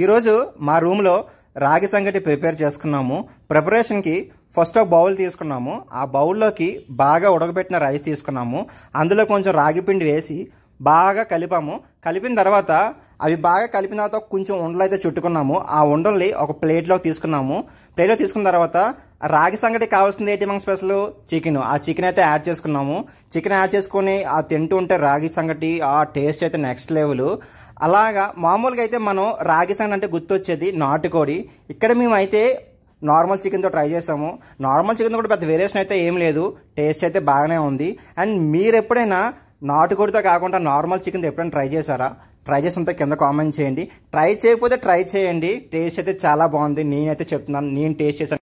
ఈరోజు మా రూమ్లో రాగి సంగటి ప్రిపేర్ చేసుకున్నాము ప్రిపరేషన్కి ఫస్ట్ ఒక బౌల్ తీసుకున్నాము ఆ బౌల్లోకి బాగా ఉడకబెట్టిన రైస్ తీసుకున్నాము అందులో కొంచెం రాగి పిండి వేసి బాగా కలిపాము కలిపిన తర్వాత అవి బాగా కలిపిన తర్వాత కొంచెం ఉండలు అయితే చుట్టుకున్నాము ఆ ఉండల్ని ఒక ప్లేట్లో తీసుకున్నాము ప్లేట్లో తీసుకున్న తర్వాత రాగి సంగటి కావాల్సింది ఏంటి మనకు స్పెషల్ చికెన్ ఆ చికెన్ అయితే యాడ్ చేసుకున్నాము చికెన్ యాడ్ చేసుకుని ఆ తింటూ ఉంటే రాగి సంగటి ఆ టేస్ట్ అయితే నెక్స్ట్ లెవెల్ అలాగా మామూలుగా అయితే మనం రాగి సంగటి అంటే గుర్తొచ్చేది నాటుకోడి ఇక్కడ మేమైతే నార్మల్ చికెన్తో ట్రై చేసాము నార్మల్ చికెన్ కూడా పెద్ద వేరియేషన్ అయితే ఏం లేదు టేస్ట్ అయితే బాగానే ఉంది అండ్ మీరు ఎప్పుడైనా నాటుకోడితో కాకుండా నార్మల్ చికెన్తో ఎప్పుడైనా ట్రై చేశారా ట్రై చేసి ఉంటే కింద కామెంట్ చేయండి ట్రై చేయకపోతే ట్రై చేయండి టేస్ట్ అయితే చాలా బాగుంది నేనైతే చెప్తున్నాను నేను టేస్ట్ చేశాను